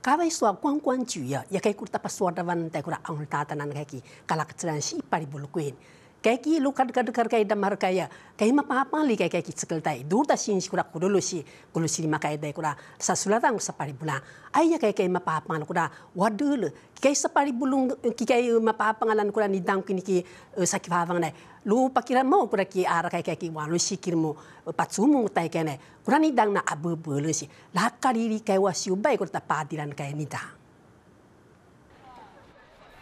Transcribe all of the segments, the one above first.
kawa i sua kuang kuang ciu ya, ya kai kurta pasua davan tai kura angul tata nan kai ki kalak tsiran si ipari bulu kuin kai ki lu kad kad kar kai damar kai ya kai ma papa li kai kai ki tsikal tai dur ta shin shikura ku dulu shi ku lu shi ma kai dai kura sa sulata ngu sa pari buna ai ya kai kai ma papa ngu kura wadul kai sa pari bulung ki kai ma papa ngalan kura ni dang ki ni ki sa ki pavang nai lu pakira mo kura ki ara kai kai ki wa lu shi kirmu pa tsumu ngu tai kai nai kura ni dang na abu bu lu shi la kari li kai wa shiu bai kura ta padiran kai ni dang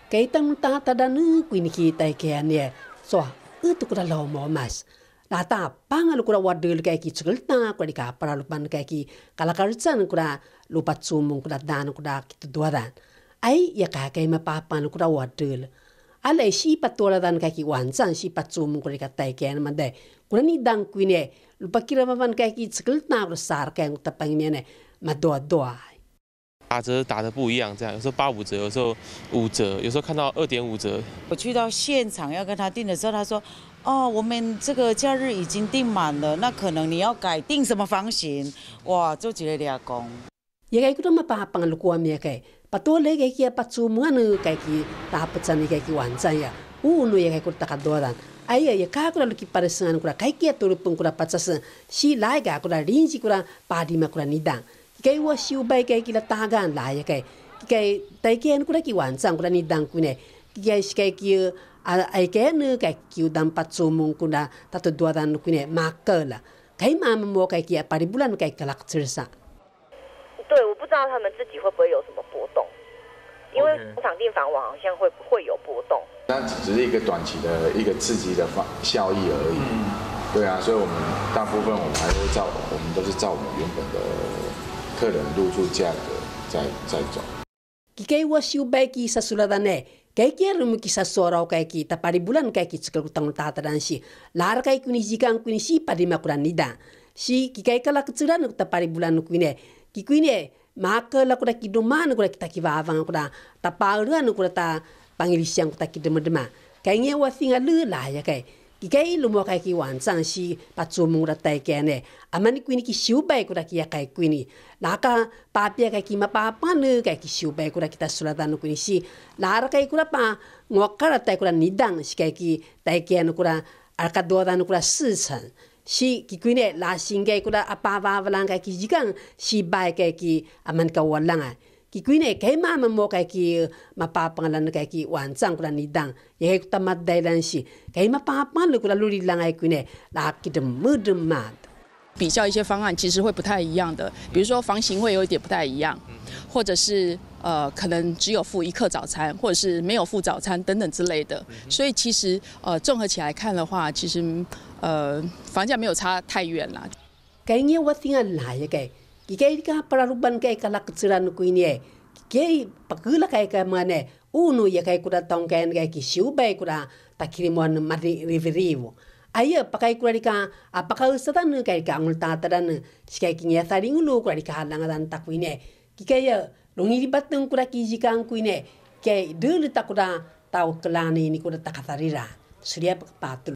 Kaitang tata dan ku ini kita ikan ya, So, itu kura lau mo mas lata panga lu kura wadu lu kaki cikul tanga kura dika para lu pan kaki kalakarutsan kura lu pat sumung kura dan kura kitu dua dan ai ya kaki ma papa lu kura wadu lu ala si patola dan kaki wanzan si pat sumung kura dika taikian mande kura ni dan kuine lu pakira ma pan kaki cikul tanga kura sar kaya ngutapang mene ma doa doa 打折打的不一样，这样有时候八五折，有时候五折，有时候看到二点五折。我去到现场要跟他订的时候，他说：“哦，我们这个假日已经订满了，那可能你要改订什么房型？哇，做几日工？”面个，多，个打个呀？我过多哎呀，过来的生过来，是来个过来临时过来过来你当。给我修费给给啦，大干来呀给盖，但给那古给几万给古拉给单古给盖给给啊？盖给呢？给给当四给五万给那？达给多少给古呢？马克啦！给满么？给给给给一 b 给给给给么？盖给拉克给十？对，我不知道他们自己会不会有什么波动，因为给地产房网好像会会有波动。那只只是一个短期的一个刺激的效效益而已，对啊，所以我们大部分我们还是照我们都是照我们原本的。客人入住价格再再走。Ki kei wa siu bai ki sa sula dane, kei kia rumu ki sa sora o kei ki ta pari bulan kei ki tsukal utang tata dan si, lar kei kuni jikan kuni si pari makuran nida. Si ki kei kala kutsura nuk ta pari bulan nuk kuine, ki kuine maka la kura ki doma nuk kura ki ta ki vavang kura, ta paurua nuk kura ta pangilisiang kura ki dema dema. Kei nge wa singa lu lah ya kei, 伊个伊如果家己晚上是把做梦个代价呢，阿蛮你归你去烧拜个来伊也该归你。哪个爸爸开机嘛，爸爸呢开机烧拜个啦，他所了当个归是哪个开机个啦嘛？我开了台个啦，你当是开机开机个啦，阿个多当个啦事成是伊归呢？那新家个啦阿爸爸不能开机，伊讲是拜个机阿蛮够我人啊。比较一些方案，其实会不太一样的。比如说房型会有一点不太一样，或者是呃可能只有付一克早餐，或者是没有付早餐等等之类的。所以其实呃综合起来看的话，其实呃房价没有差太远啦。凯尼我订个来一个？Kikei ka pararuban kai ka lak tsiran ku ini e. Kikei pakula kai ka mane uno ye kai kura tong kai ngai ki siu bai kura ta kiri mon mari riverivo. Aye pakai kura dika apaka usata nu kai ka ngul ta tada nu sikai ki ngia sari ngulu kura dika halanga dan ta ku ini e. Kikei ye rongi di batung kura ki jikan ku ini e. Kikei dulu ta kura tau kelani ini kura ta kasarira. Suria pakai patul.